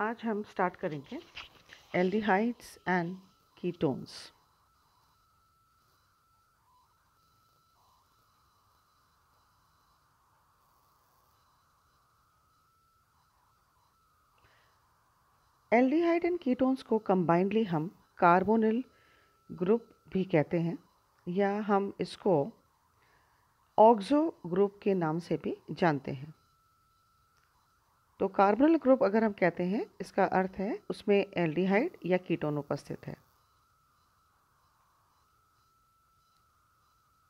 आज हम स्टार्ट करेंगे aldehydes and ketones aldehyde and ketones को कंबाइंडली हम कार्बोनिल ग्रुप भी कहते हैं या हम इसको ऑक्सो ग्रुप के नाम से भी जानते हैं तो कार्बनल ग्रुप अगर हम कहते हैं इसका अर्थ है उसमें एल्डिहाइड या कीटोन उपस्थित है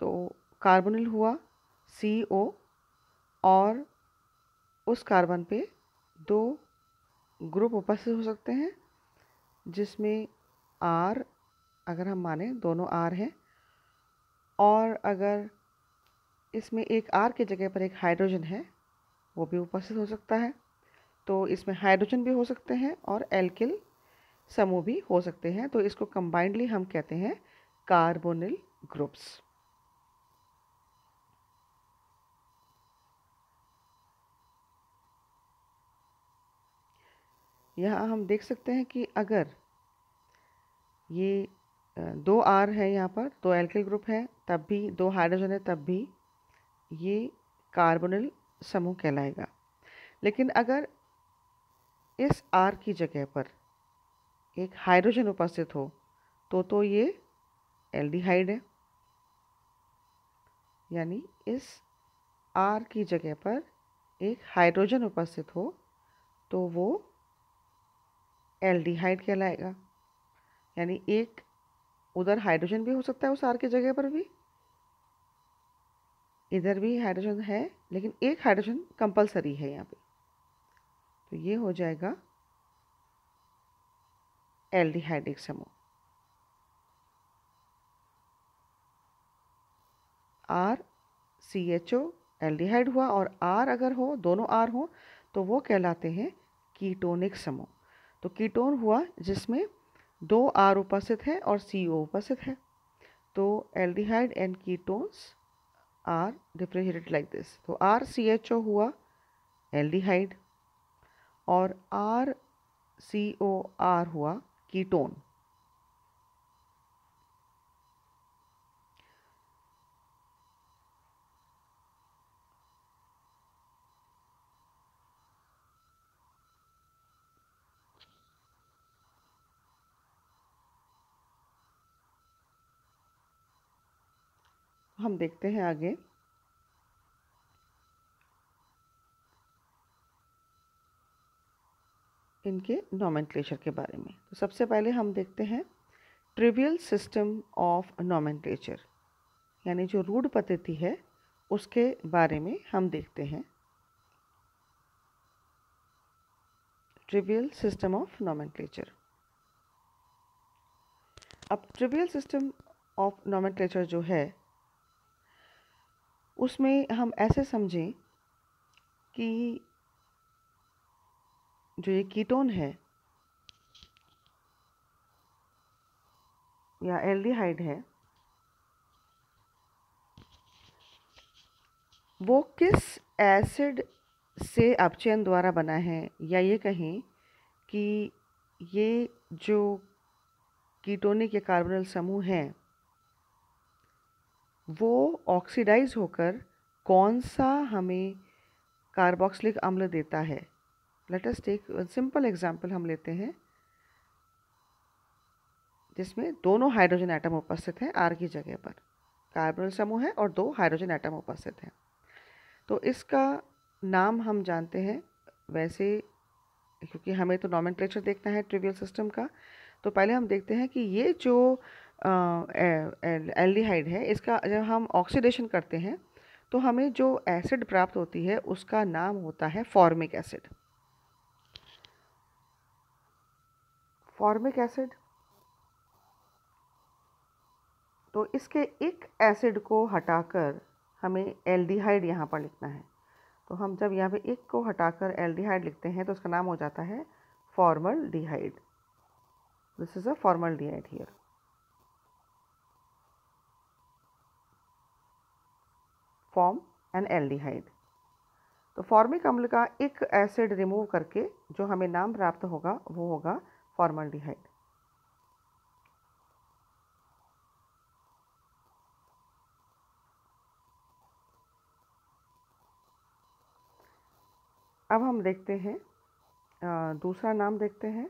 तो कार्बनल हुआ सी ओ और उस कार्बन पे दो ग्रुप उपस्थित हो सकते हैं जिसमें आर अगर हम माने दोनों आर हैं और अगर इसमें एक आर के जगह पर एक हाइड्रोजन है वो भी उपस्थित हो सकता है तो इसमें हाइड्रोजन भी हो सकते हैं और एल्किल समूह भी हो सकते हैं तो इसको कंबाइंडली हम कहते हैं कार्बोनिल ग्रुप्स यहाँ हम देख सकते हैं कि अगर ये दो आर है यहाँ पर दो एल्किल ग्रुप है तब भी दो हाइड्रोजन है तब भी ये कार्बोनिल समूह कहलाएगा लेकिन अगर इस आर की जगह पर एक हाइड्रोजन उपस्थित हो तो तो ये एल्डिहाइड है यानी इस आर की जगह पर एक हाइड्रोजन उपस्थित हो तो वो एल्डिहाइड कहलाएगा यानी एक उधर हाइड्रोजन भी हो सकता है उस आर की जगह पर भी इधर भी हाइड्रोजन है लेकिन एक हाइड्रोजन कंपलसरी है यहाँ पे तो ये हो जाएगा एल्डिहाइडिक समूह R C H O aldehyde हुआ और आर अगर हो दोनों आर हो तो वो कहलाते हैं कीटोनिक समूह तो कीटोन हुआ जिसमें दो आर उपस्थित है और सी ओ उपस्थित है तो aldehyde and ketones are differentiated like this तो आर सी एच ओ हुआ एल्डिहाइड और आर सी ओ आर हुआ कीटोन हम देखते हैं आगे इनके नॉमेंटलेचर के बारे में तो सबसे पहले हम देखते हैं ट्रिवियल सिस्टम ऑफ नॉमेंटलेचर यानी जो रूढ़ पद्धति है उसके बारे में हम देखते हैं ट्रिवियल सिस्टम ऑफ नॉमेंटलेचर अब ट्रिवियल सिस्टम ऑफ नॉमेंटलेचर जो है उसमें हम ऐसे समझें कि जो ये कीटोन है या एल्डिहाइड है वो किस एसिड से अपचयन द्वारा बना है या ये कहें कि ये जो कीटोनिक या कार्बोनल समूह हैं वो ऑक्सीडाइज होकर कौन सा हमें कार्बोक्सिलिक अम्ल देता है अस टेक सिंपल एग्जाम्पल हम लेते हैं जिसमें दोनों हाइड्रोजन एटम उपस्थित हैं आर की जगह पर कार्बन समूह है और दो हाइड्रोजन एटम उपस्थित हैं तो इसका नाम हम जानते हैं वैसे क्योंकि हमें तो नॉमन देखना है ट्रिवियल सिस्टम का तो पहले हम देखते हैं कि ये जो एल्डिहाइड है इसका जब हम ऑक्सीडेशन करते हैं तो हमें जो एसिड प्राप्त होती है उसका नाम होता है फॉर्मिक एसिड फॉर्मिक एसिड तो इसके एक एसिड को हटाकर हमें एल्डिहाइड यहाँ पर लिखना है तो हम जब यहाँ पे एक को हटाकर एल्डिहाइड लिखते हैं तो उसका नाम हो जाता है formaldehyde this is a formaldehyde here form an aldehyde तो फॉर्मिक अम्ल का एक एसिड रिमूव करके जो हमें नाम प्राप्त होगा वो होगा formaldehyde. अब हम देखते हैं दूसरा नाम देखते हैं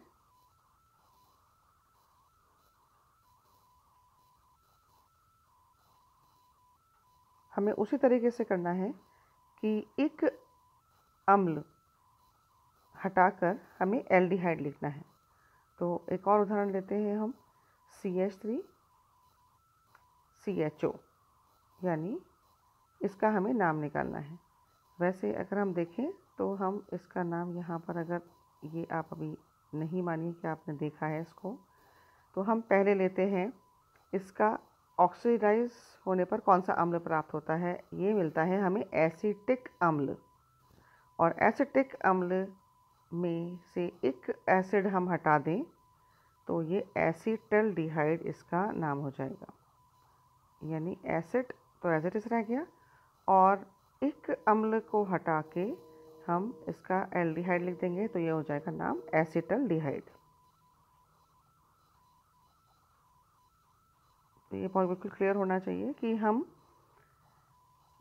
हमें उसी तरीके से करना है कि एक अम्ल हटाकर हमें एल्डिहाइड लिखना है तो एक और उदाहरण लेते हैं हम C H three C H O यानी इसका हमें नाम निकालना है वैसे अगर हम देखें तो हम इसका नाम यहाँ पर अगर ये आप अभी नहीं मानिए कि आपने देखा है इसको तो हम पहले लेते हैं इसका ऑक्सीडाइज होने पर कौन सा अम्ल प्राप्त होता है ये मिलता है हमें एसिटिक अम्ल और एसिटिक अम्ल में से एक एसिड हम हटा दें तो ये एसीटल डिहाइड इसका नाम हो जाएगा यानी एसिड तो इस रह गया और एक अम्ल को हटा के हम इसका एल्डिहाइड लिख देंगे तो ये हो जाएगा नाम एसिटल डिहाइड तो ये पॉइंट बिल्कुल क्लियर होना चाहिए कि हम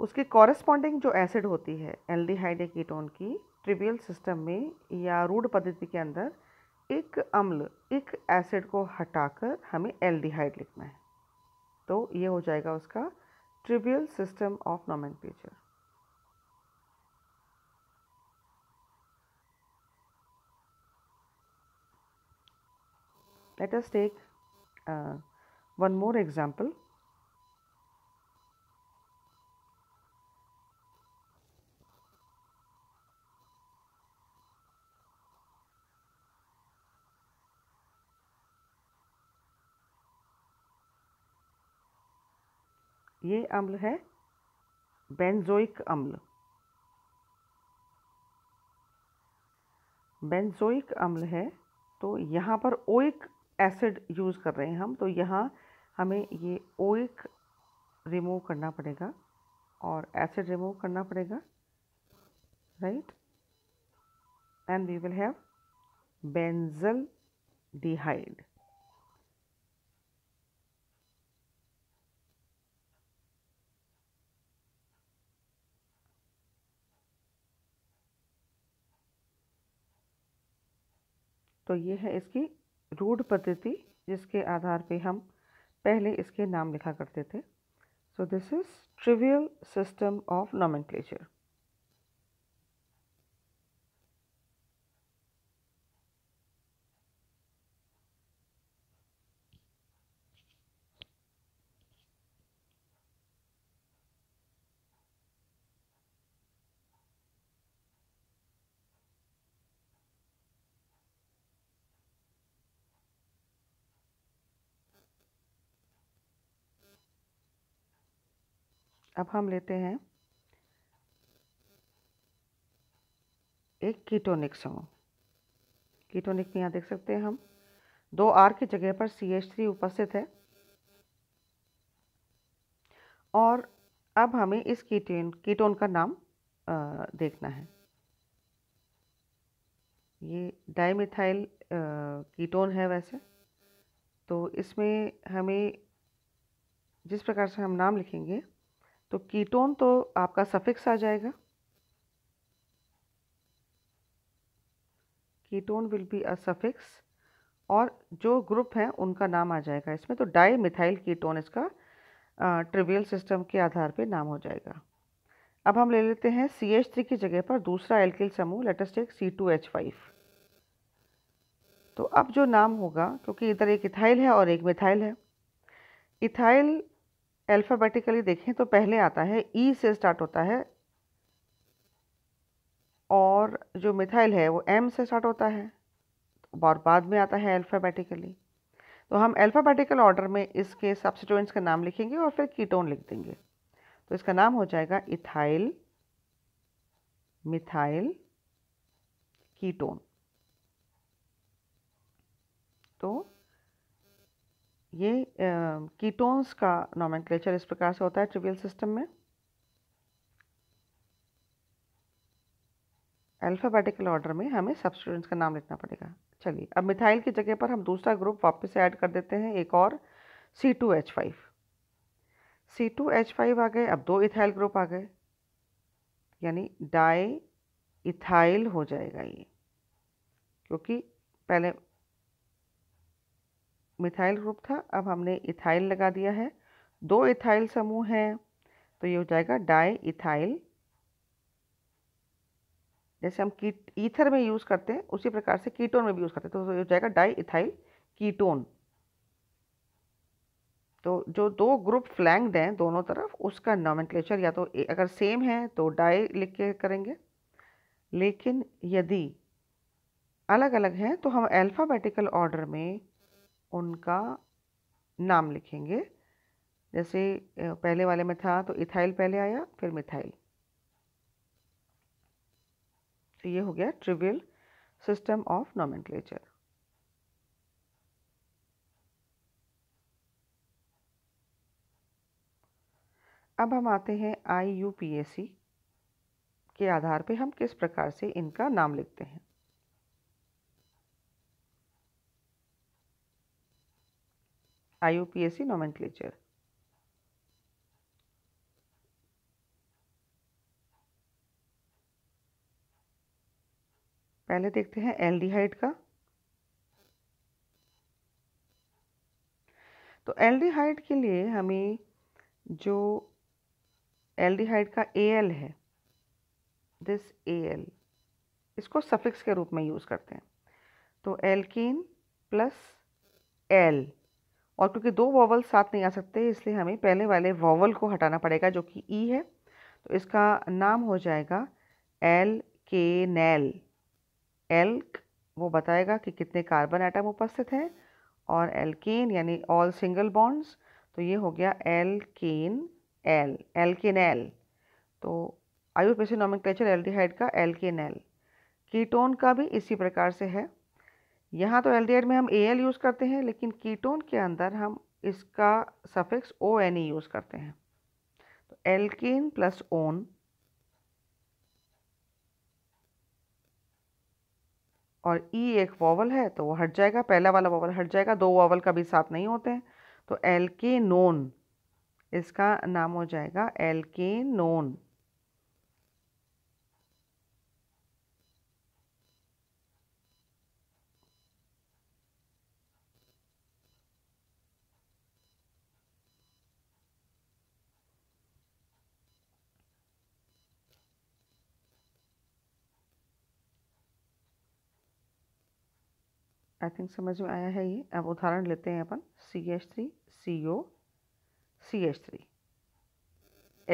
उसकी कॉरेस्पॉन्डिंग जो एसिड होती है एल्डिहाइड या कीटोन की ट्रिबियल सिस्टम में या रूढ़ पद्धति के अंदर एक अम्ल एक एसिड को हटाकर हमें एल्डिहाइड लिखना है तो ये हो जाएगा उसका trivial system of nomen let us take uh, one more example ये अम्ल है बेंजोइक अम्ल बेंजोइक अम्ल है तो यहाँ पर ओइक एसिड यूज़ कर रहे हैं हम तो यहाँ हमें ये ओइक रिमूव करना पड़ेगा और एसिड रिमूव करना पड़ेगा right and we will have benzaldehyde तो ये है इसकी रूढ़ पद्धति जिसके आधार पे हम पहले इसके नाम लिखा करते थे so this is trivial system of nomenclature अब हम लेते हैं एक कीटोनिक समूह कीटोनिक में यहाँ देख सकते हैं हम दो आर की जगह पर सी एच थ्री उपस्थित है और अब हमें इस कीटोन कीटोन का नाम आ, देखना है ये डाईमिथाइल कीटोन है वैसे तो इसमें हमें जिस प्रकार से हम नाम लिखेंगे तो कीटोन तो आपका सफिक्स आ जाएगा ketone will be a suffix और जो ग्रुप हैं उनका नाम आ जाएगा इसमें तो डाई मिथाइल कीटोन इसका ट्रिवियल सिस्टम के आधार पे नाम हो जाएगा अब हम ले लेते हैं सी एच थ्री की जगह पर दूसरा एल्किल समूह लेटेस्ट एक सी टू एच फाइव तो अब जो नाम होगा क्योंकि इधर एक इथाइल है और एक मिथाइल है इथाइल अल्फ़ाबेटिकली देखें तो पहले आता है ई e से स्टार्ट होता है और जो मिथाइल है वो एम से स्टार्ट होता है और बाद में आता है अल्फ़ाबेटिकली तो हम अल्फ़ाबेटिकल ऑर्डर में इसके सब्सिट्यूएंट्स का नाम लिखेंगे और फिर कीटोन लिख देंगे तो इसका नाम हो जाएगा इथाइल मिथाइल कीटोन तो ये कीटोन्स का नॉमेंक्लेचर इस प्रकार से होता है ट्रिवियल सिस्टम में अल्फ़ाबेटिकल ऑर्डर में हमें सब का नाम लिखना पड़ेगा चलिए अब मिथाइल की जगह पर हम दूसरा ग्रुप वापस से ऐड कर देते हैं एक और C two H five C two H five आ गए अब दो इथाइल ग्रुप आ गए यानी डाई इथाइल हो जाएगा ये क्योंकि पहले मिथाइल ग्रुप था अब हमने इथाइल लगा दिया है दो इथाइल समूह हैं तो ये हो जाएगा डाई इथाइल जैसे हम कीट ईथर में यूज़ करते हैं उसी प्रकार से कीटोन में भी यूज़ करते हैं तो ये हो जाएगा डाई इथाइल कीटोन तो जो दो ग्रुप फ्लैंग्ड हैं दोनों तरफ उसका नॉमेंक्लेचर या तो अगर सेम है तो डाई लिख के करेंगे लेकिन यदि अलग अलग हैं तो हम अल्फ़ाबेटिकल ऑर्डर में उनका नाम लिखेंगे जैसे पहले वाले में था तो इथाइल पहले आया फिर मिथाइल तो ये हो गया ट्रिवियल सिस्टम ऑफ नॉमेंक्लेचर अब हम आते हैं I U P S C के आधार पे हम किस प्रकार से इनका नाम लिखते हैं IUPAC nomenclature. पहले देखते हैं एल्डिहाइड का तो एल्डिहाइड के लिए हमें जो एल्डिहाइड का एल है दिस एल इसको सफिक्स के रूप में यूज़ करते हैं तो एल्किन प्लस एल और क्योंकि दो वॉवल साथ नहीं आ सकते इसलिए हमें पहले वाले वॉवल को हटाना पड़ेगा जो कि ई e है तो इसका नाम हो जाएगा एल के नैल एल्क वो बताएगा कि कितने कार्बन आइटम उपस्थित हैं और एल्केन यानी ऑल सिंगल बॉन्ड्स तो ये हो गया एल केन एल एल के नैल तो आयुपेसी नॉमिक्लेचर एल्डिहाइड का एल के नैल कीटोन का भी इसी प्रकार से है यहाँ तो एल में हम ए एल यूज़ करते हैं लेकिन कीटोन के अंदर हम इसका suffix O N E use करते हैं तो एल्किन प्लस ओन और ई e एक वॉवल है तो वो हट जाएगा पहला वाला वॉवल हट जाएगा दो वॉवल कभी साथ नहीं होते हैं तो नोन इसका नाम हो जाएगा एल्केनोन आई थिंक समझ में आया है ये अब उदाहरण लेते हैं अपन C H three C O C H three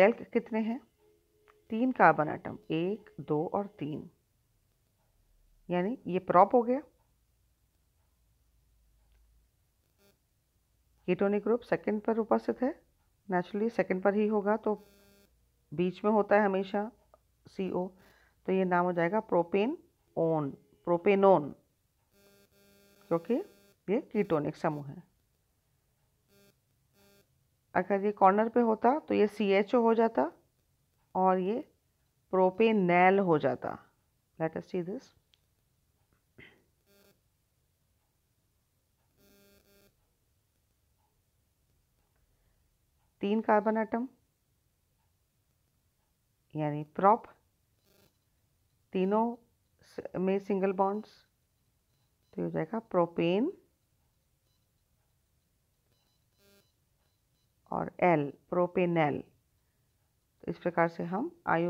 एल्क कितने हैं तीन कार्बन आइटम एक दो और तीन यानी ये प्रॉप हो गया कीटोनिक ग्रुप सेकंड पर उपस्थित है नेचुरली सेकंड पर ही होगा तो बीच में होता है हमेशा सी ओ तो ये नाम हो जाएगा प्रोपेन ओन प्रोपेनोन क्योंकि ये कीटोनिक समूह है अगर ये कॉर्नर पे होता तो ये सी एच ओ हो जाता और ये प्रोपेनैल हो जाता लेट अस सी दिस तीन कार्बन एटम यानी प्रॉप तीनों में सिंगल बॉन्ड्स तो ये हो जाएगा प्रोपेन और एल प्रोपेनेल तो इस प्रकार से हम आई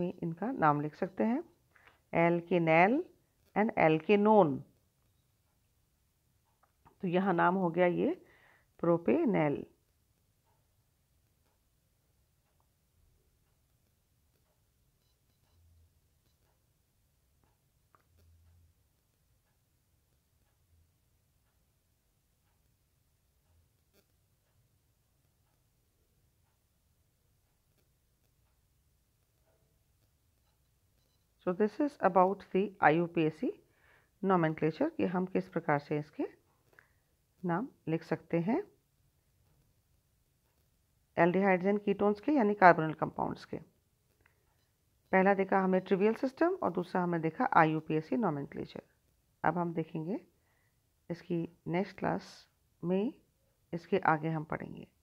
में इनका नाम लिख सकते हैं alkanal and alkanone तो यहाँ नाम हो गया ये propanal so this is about the I U P S C nomenclature कि हम किस प्रकार से इसके नाम लिख सकते हैं एल्डिहाइड्स कीटोन्स के यानी कार्बोनल कंपाउंड्स के पहला देखा हमने ट्रिवियल सिस्टम और दूसरा हमने देखा I U P S C nomenclature अब हम देखेंगे इसकी नेक्स्ट क्लास में इसके आगे हम पढ़ेंगे